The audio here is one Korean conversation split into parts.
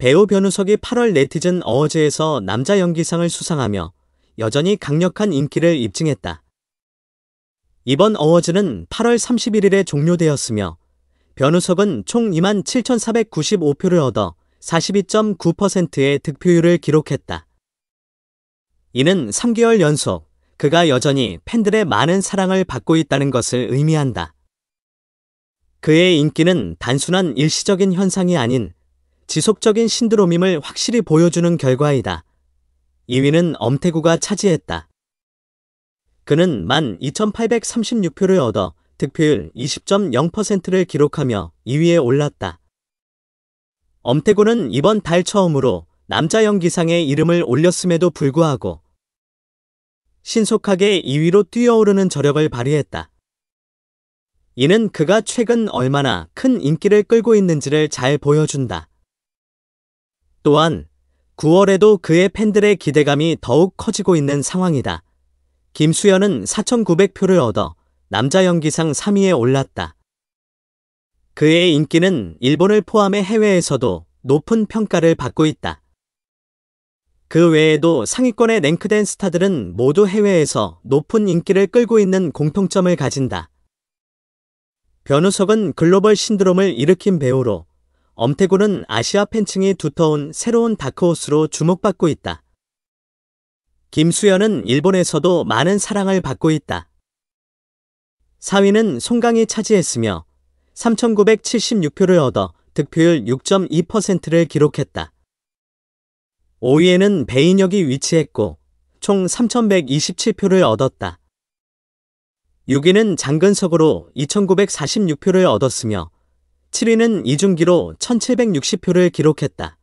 배우 변우석이 8월 네티즌 어워즈에서 남자 연기상을 수상하며 여전히 강력한 인기를 입증했다. 이번 어워즈는 8월 31일에 종료되었으며 변우석은 총 2만 7,495표를 얻어 42.9%의 득표율을 기록했다. 이는 3개월 연속 그가 여전히 팬들의 많은 사랑을 받고 있다는 것을 의미한다. 그의 인기는 단순한 일시적인 현상이 아닌 지속적인 신드롬임을 확실히 보여주는 결과이다. 2위는 엄태구가 차지했다. 그는 만2 8 3 6표를 얻어 득표율 20.0%를 기록하며 2위에 올랐다. 엄태구는 이번 달 처음으로 남자 연기상의 이름을 올렸음에도 불구하고 신속하게 2위로 뛰어오르는 저력을 발휘했다. 이는 그가 최근 얼마나 큰 인기를 끌고 있는지를 잘 보여준다. 또한 9월에도 그의 팬들의 기대감이 더욱 커지고 있는 상황이다. 김수현은 4,900표를 얻어 남자 연기상 3위에 올랐다. 그의 인기는 일본을 포함해 해외에서도 높은 평가를 받고 있다. 그 외에도 상위권의 랭크된 스타들은 모두 해외에서 높은 인기를 끌고 있는 공통점을 가진다. 변우석은 글로벌 신드롬을 일으킨 배우로 엄태곤은 아시아 팬층이 두터운 새로운 다크호스로 주목받고 있다. 김수현은 일본에서도 많은 사랑을 받고 있다. 4위는 송강이 차지했으며 3,976표를 얻어 득표율 6.2%를 기록했다. 5위에는 배인혁이 위치했고 총 3,127표를 얻었다. 6위는 장근석으로 2,946표를 얻었으며 7위는 이중기로 1760표를 기록했다.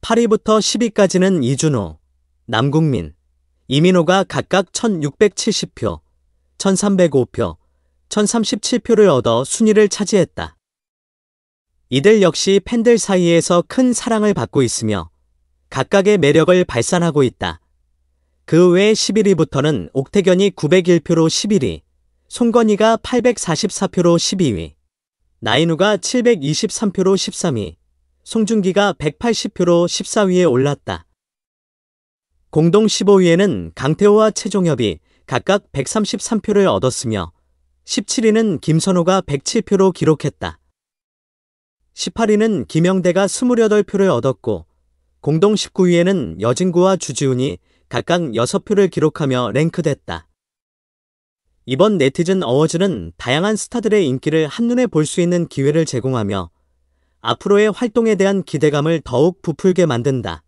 8위부터 10위까지는 이준호, 남궁민 이민호가 각각 1670표, 1305표, 1037표를 얻어 순위를 차지했다. 이들 역시 팬들 사이에서 큰 사랑을 받고 있으며 각각의 매력을 발산하고 있다. 그 외 11위부터는 옥태견이 901표로 11위, 송건희가 844표로 12위, 나인우가 723표로 13위, 송중기가 180표로 14위에 올랐다. 공동 15위에는 강태호와 최종엽이 각각 133표를 얻었으며 17위는 김선호가 107표로 기록했다. 18위는 김영대가 28표를 얻었고 공동 19위에는 여진구와 주지훈이 각각 6표를 기록하며 랭크됐다. 이번 네티즌 어워즈는 다양한 스타들의 인기를 한눈에 볼 수 있는 기회를 제공하며 앞으로의 활동에 대한 기대감을 더욱 부풀게 만든다.